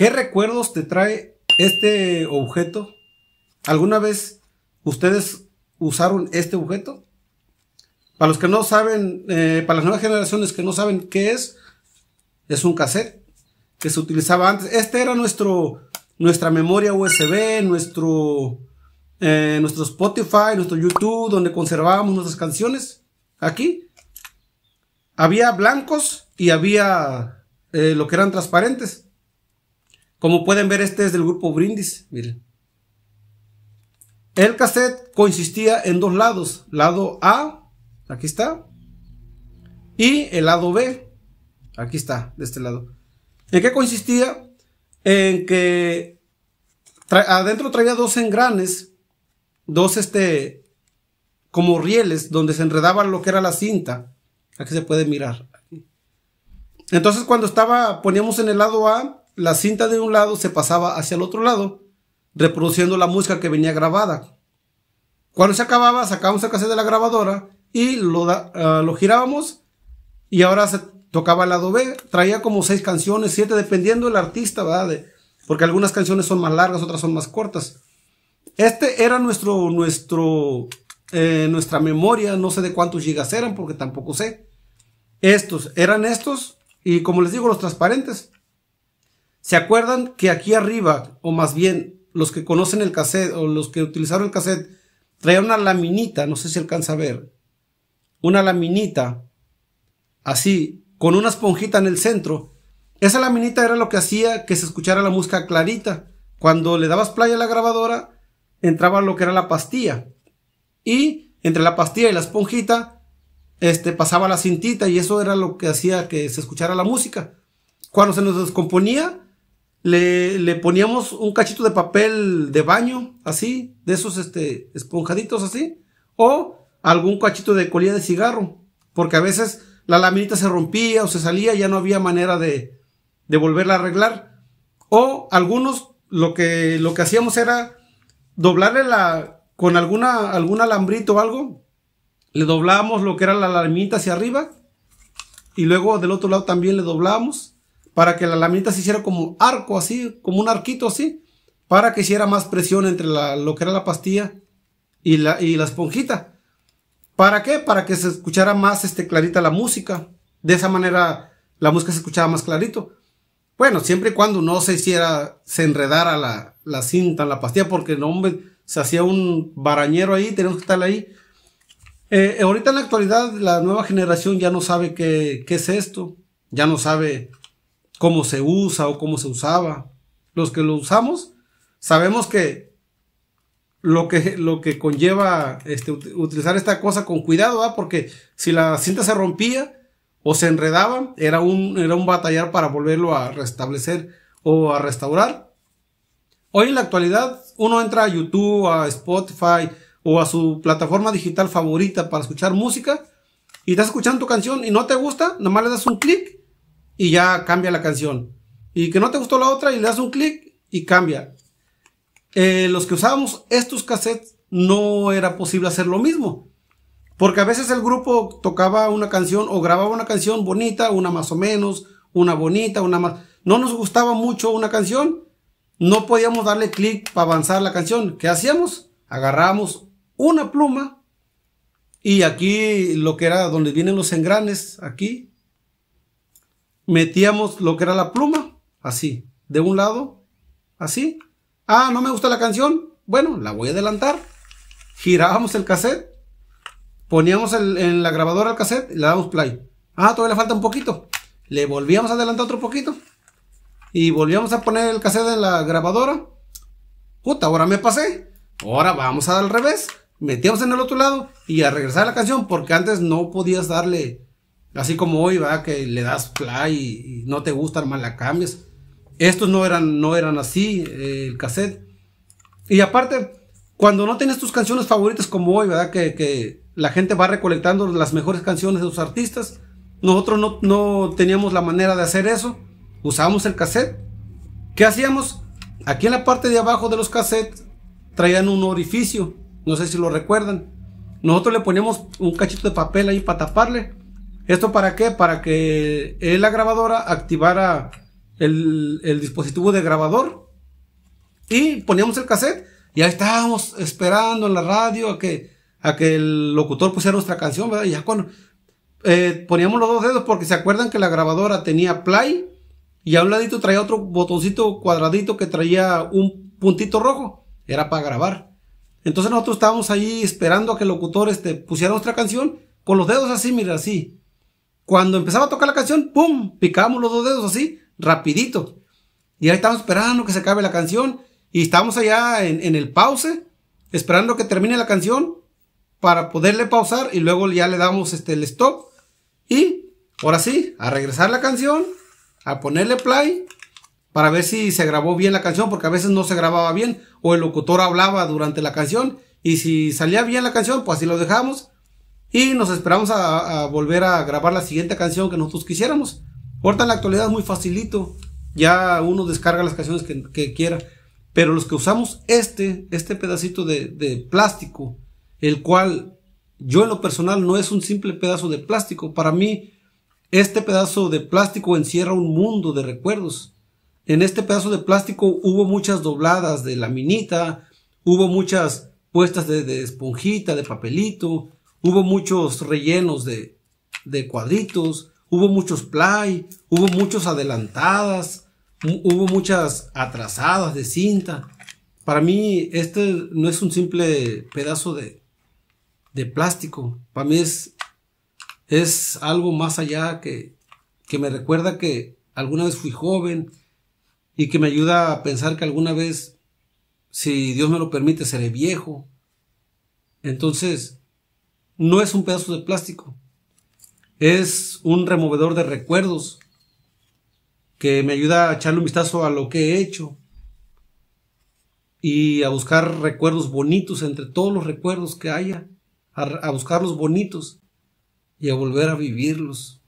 ¿Qué recuerdos te trae este objeto? ¿Alguna vez ustedes usaron este objeto? Para los que no saben, eh, para las nuevas generaciones que no saben qué es, es un cassette que se utilizaba antes. Este era nuestro, nuestra memoria USB, nuestro, eh, nuestro Spotify, nuestro YouTube, donde conservábamos nuestras canciones. Aquí había blancos y había eh, lo que eran transparentes. Como pueden ver, este es del grupo Brindis, miren. El cassette consistía en dos lados, lado A, aquí está, y el lado B, aquí está, de este lado. ¿En qué consistía? En que adentro traía dos engranes, dos este, como rieles, donde se enredaba lo que era la cinta. Aquí se puede mirar. Entonces cuando estaba, poníamos en el lado A, la cinta de un lado se pasaba hacia el otro lado, reproduciendo la música que venía grabada. Cuando se acababa, sacábamos el cassette de la grabadora y lo, ah, lo girábamos y ahora se tocaba el lado B. Traía como seis canciones, siete, dependiendo del artista, porque algunas canciones son más largas, otras son más cortas. Este era nuestro, nuestro, eh, nuestra memoria, no sé de cuántos gigas eran, porque tampoco sé. Estos, eran estos, y como les digo, los transparentes. ¿Se acuerdan que aquí arriba, o más bien los que conocen el cassette o los que utilizaron el cassette, traía una laminita, no sé si alcanza a ver, una laminita así, con una esponjita en el centro. Esa laminita era lo que hacía que se escuchara la música clarita. Cuando le dabas play a la grabadora, entraba lo que era la pastilla. Y entre la pastilla y la esponjita, este, pasaba la cintita y eso era lo que hacía que se escuchara la música. Cuando se nos descomponía, le, poníamos un cachito de papel de baño, así, de esos este, esponjaditos así, o algún cachito de colilla de cigarro, porque a veces la laminita se rompía o se salía, ya no había manera de, volverla a arreglar. O algunos lo que, lo que hacíamos era doblarle la, con alguna, algún alambrito o algo, le doblábamos lo que era la laminita hacia arriba y luego del otro lado también le doblábamos para que la laminita se hiciera como arco así, como un arquito así, para que hiciera más presión entre lo que era la pastilla y la, y la esponjita. ¿Para qué? Para que se escuchara más este, clarita la música. De esa manera la música se escuchaba más clarito. Bueno, siempre y cuando no se hiciera, se enredara la, la cinta, la pastilla, porque el hombre, se hacía un barañero ahí, tenemos que estar ahí. Eh, ahorita en la actualidad la nueva generación ya no sabe qué, qué es esto, ya no sabe cómo se usa o cómo se usaba. Los que lo usamos sabemos que lo que, lo que conlleva este, utilizar esta cosa con cuidado, porque si la cinta se rompía o se enredaba, era un, era un batallar para volverlo a restablecer o a restaurar. Hoy en la actualidad uno entra a YouTube, a Spotify o a su plataforma digital favorita para escuchar música y estás escuchando tu canción y no te gusta, nomás le das un clic y ya cambia la canción. Y que no te gustó la otra y le das un clic y cambia. Eh, los que usábamos estos cassettes no era posible hacer lo mismo. Porque a veces el grupo tocaba una canción o grababa una canción bonita, una más o menos, una bonita, una más... No nos gustaba mucho una canción. No podíamos darle clic para avanzar la canción. ¿Qué hacíamos? agarramos una pluma y aquí lo que era donde vienen los engranes, aquí, metíamos lo que era la pluma, así, de un lado, así. Ah, no me gusta la canción, bueno, la voy a adelantar. Girábamos el cassette, poníamos en la grabadora el cassette y le damos play. Ah, todavía le falta un poquito. Le volvíamos a adelantar otro poquito. Y volvíamos a poner el cassette en la grabadora. Puta, ahora me pasé. Ahora vamos a dar al revés. Metíamos en el otro lado y a regresar a la canción porque antes no podías darle Así como hoy, verdad, que le das play y, no te gusta, mal la cambias. Estos no eran, no eran así, eh, el cassette. Y aparte, cuando no tienes tus canciones favoritas como hoy, ¿verdad? Que, la gente va recolectando las mejores canciones de los artistas. Nosotros no, no teníamos la manera de hacer eso. Usábamos el cassette. ¿Qué hacíamos? Aquí en la parte de abajo de los cassettes traían un orificio. No sé si lo recuerdan. Nosotros le poníamos un cachito de papel ahí para taparle. ¿Esto para qué? Para que la grabadora activara el, dispositivo de grabador y poníamos el cassette y ahí estábamos esperando en la radio a que, a que el locutor pusiera nuestra canción, ya cuando eh, poníamos los dos dedos porque se acuerdan que la grabadora tenía play y a un ladito traía otro botoncito cuadradito que traía un puntito rojo, era para grabar. Entonces nosotros estábamos ahí esperando a que el locutor este, pusiera nuestra canción con los dedos así, mira, así. Cuando empezaba a tocar la canción, ¡pum! Picábamos los dos dedos así, rapidito. Y ahí estamos esperando que se acabe la canción. Y estamos allá en, el pause, esperando que termine la canción para poderle pausar y luego ya le damos este, el stop. Y ahora sí, a regresar la canción, a ponerle play para ver si se grabó bien la canción, porque a veces no se grababa bien o el locutor hablaba durante la canción y si salía bien la canción, pues así lo dejamos y nos esperamos a, volver a grabar la siguiente canción que nosotros quisiéramos. Ahorita en la actualidad es muy facilito. Ya uno descarga las canciones que, quiera. Pero los que usamos este, este pedacito de, plástico, el cual yo en lo personal no es un simple pedazo de plástico. Para mí, este pedazo de plástico encierra un mundo de recuerdos. En este pedazo de plástico hubo muchas dobladas de laminita, hubo muchas puestas de esponjita, de papelito, hubo muchos rellenos de, de cuadritos, hubo muchos play, hubo muchos adelantadas, hubo muchas atrasadas de cinta. Para mí este no es un simple pedazo de, de plástico, para mí es, es algo más allá que, que me recuerda que alguna vez fui joven y que me ayuda a pensar que alguna vez, si Dios me lo permite, seré viejo. Entonces, no es un pedazo de plástico, es un removedor de recuerdos que me ayuda a echarle un vistazo a lo que he hecho y a buscar recuerdos bonitos entre todos los recuerdos que haya, a, buscarlos bonitos y a volver a vivirlos.